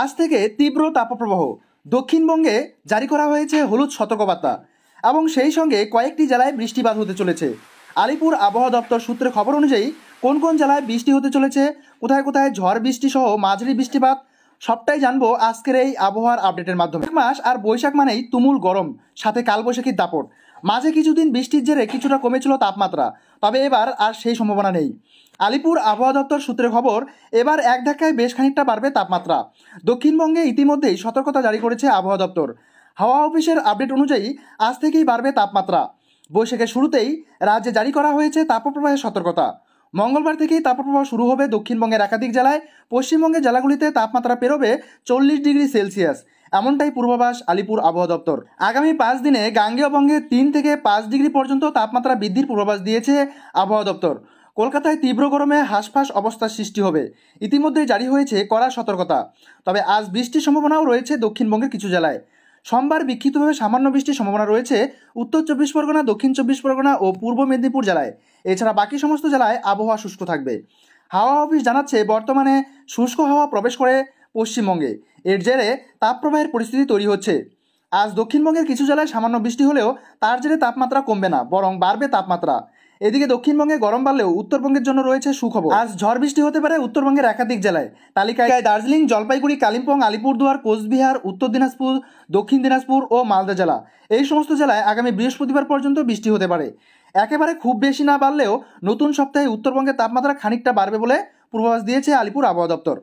আজ থেকে তীব্র তাপপ্রবাহ দক্ষিণবঙ্গে জারি করা হয়েছে হলুদ সতর্কবার্তা এবং সেই সঙ্গে কয়েকটি জেলায় বৃষ্টিপাত হতে চলেছে আলিপুর আবহাওয়া দপ্তর সূত্রে খবর অনুযায়ী কোন কোন জেলায় বৃষ্টি হতে চলেছে কোথায় কোথায় ঝড় বৃষ্টি সহ মাঝারি বৃষ্টিপাত সবটাই জানবো আজকের এই আবহাওয়ার আপডেটের মাধ্যমে মাস আর বৈশাখ মানেই তুমুল গরম সাথে কালবৈশাখীর দাপট মাঝে কিছুদিন বৃষ্টির জেরে কিছুটা কমেছিল তাপমাত্রা তবে এবার আর সেই সম্ভাবনা নেই আলিপুর আবহাওয়া দপ্তর সূত্রে খবর এবার এক ধাক্কায় বেশ খানিকটা বাড়বে তাপমাত্রা দক্ষিণবঙ্গে ইতিমধ্যেই সতর্কতা জারি করেছে আবহাওয়া দপ্তর হাওয়া অফিসের আপডেট অনুযায়ী আজ থেকেই বাড়বে তাপমাত্রা বৈশাখের শুরুতেই রাজ্যে জারি করা হয়েছে তাপপ্রবাহের সতর্কতা মঙ্গলবার থেকেই তাপপ্রবাহ শুরু হবে দক্ষিণবঙ্গের একাধিক জেলায় পশ্চিমবঙ্গের জেলাগুলিতে তাপমাত্রা পেরোবে চল্লিশ ডিগ্রি সেলসিয়াস এমনটাই পূর্বাভাস আলিপুর আবহাওয়া দপ্তর আগামী পাঁচ দিনে গাঙ্গেয় বঙ্গে তিন থেকে পাঁচ ডিগ্রি পর্যন্ত তাপমাত্রা বৃদ্ধির পূর্বাভাস দিয়েছে আবহাওয়া দপ্তর কলকাতায় তীব্র গরমে হাঁসফাঁস অবস্থার সৃষ্টি হবে ইতিমধ্যে জারি হয়েছে কড়া সতর্কতা তবে আজ বৃষ্টির সম্ভাবনাও রয়েছে দক্ষিণবঙ্গের কিছু জেলায় সোমবার বিক্ষিপ্তভাবে সামান্য বৃষ্টির সম্ভাবনা রয়েছে উত্তর চব্বিশ পরগনা দক্ষিণ চব্বিশ পরগনা ও পূর্ব মেদিনীপুর জেলায় এছাড়া বাকি সমস্ত জেলায় আবহাওয়া শুষ্ক থাকবে হাওয়া অফিস জানাচ্ছে বর্তমানে শুষ্ক হাওয়া প্রবেশ করে পশ্চিমবঙ্গে এর জেরে তাপপ্রবাহের পরিস্থিতি তৈরি হচ্ছে আজ দক্ষিণবঙ্গের কিছু জেলায় সামান্য বৃষ্টি হলেও তার জেরে তাপমাত্রা কমবে না বরং বাড়বে তাপমাত্রা এদিকে দক্ষিণবঙ্গে গরম বাড়লেও উত্তরবঙ্গের জন্য রয়েছে সুখবর আজ ঝড় বৃষ্টি হতে পারে উত্তরবঙ্গের একাধিক জেলায় তালিকায় দার্জিলিং জলপাইগুড়ি কালিম্পং আলিপুরদুয়ার কোচবিহার উত্তর দিনাজপুর দক্ষিণ দিনাজপুর ও মালদা জেলা এই সমস্ত জেলায় আগামী বৃহস্পতিবার পর্যন্ত বৃষ্টি হতে পারে একেবারে খুব বেশি না বাড়লেও নতুন সপ্তাহে উত্তরবঙ্গের তাপমাত্রা খানিকটা বাড়বে বলে পূর্বাভাস দিয়েছে আলিপুর আবহাওয়া দপ্তর